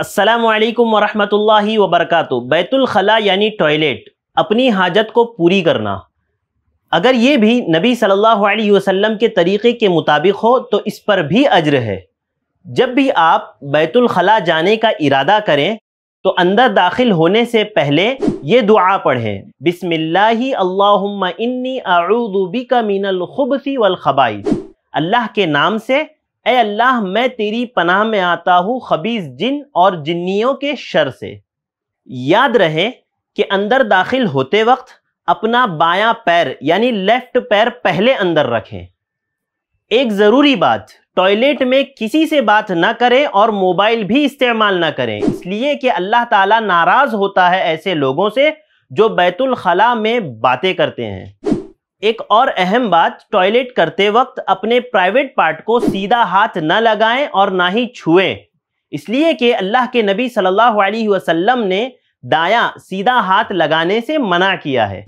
असलकम वरहमल वबरक बैतुलखला यानी टॉयलेट अपनी हाजत को पूरी करना अगर ये भी नबी सल्लल्लाहु अलैहि वसल्लम के तरीक़े के मुताबिक हो तो इस पर भी अज्र है जब भी आप बैतुलखला जाने का इरादा करें तो अंदर दाखिल होने से पहले ये दुआ पढ़ें बिसमिल्लाम इन्नी आऊदुबिका मिनल खुबसी वलखबाई अल्लाह के नाम से ए अल्लाह मैं तेरी पनाह में आता हूँ खबीज जिन और जिन्नियों के शर से याद रहे कि अंदर दाखिल होते वक्त अपना बायां पैर यानी लेफ्ट पैर पहले अंदर रखें एक ज़रूरी बात टॉयलेट में किसी से बात ना करें और मोबाइल भी इस्तेमाल ना करें इसलिए कि अल्लाह ताला नाराज़ होता है ऐसे लोगों से जो बैतुल खला में बातें करते हैं एक और अहम बात टॉयलेट करते वक्त अपने प्राइवेट पार्ट को सीधा हाथ न लगाएं और ना ही छुएं इसलिए कि अल्लाह के नबी सल्लल्लाहु अलैहि वसल्लम ने दाया सीधा हाथ लगाने से मना किया है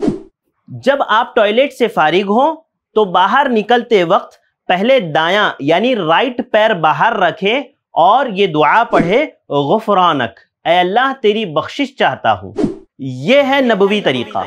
जब आप टॉयलेट से फारिग हों तो बाहर निकलते वक्त पहले दाया यानी राइट पैर बाहर रखें और ये दुआ पढ़े गफरानक अल्लाह तेरी बख्शिश चाहता हूँ यह है नबवी तरीका